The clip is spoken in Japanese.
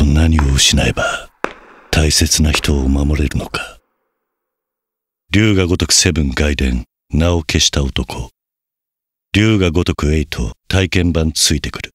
と何を失えば大切な人を守れるのか龍が如くセブン外伝名を消した男龍が如くエイト体験版ついてくる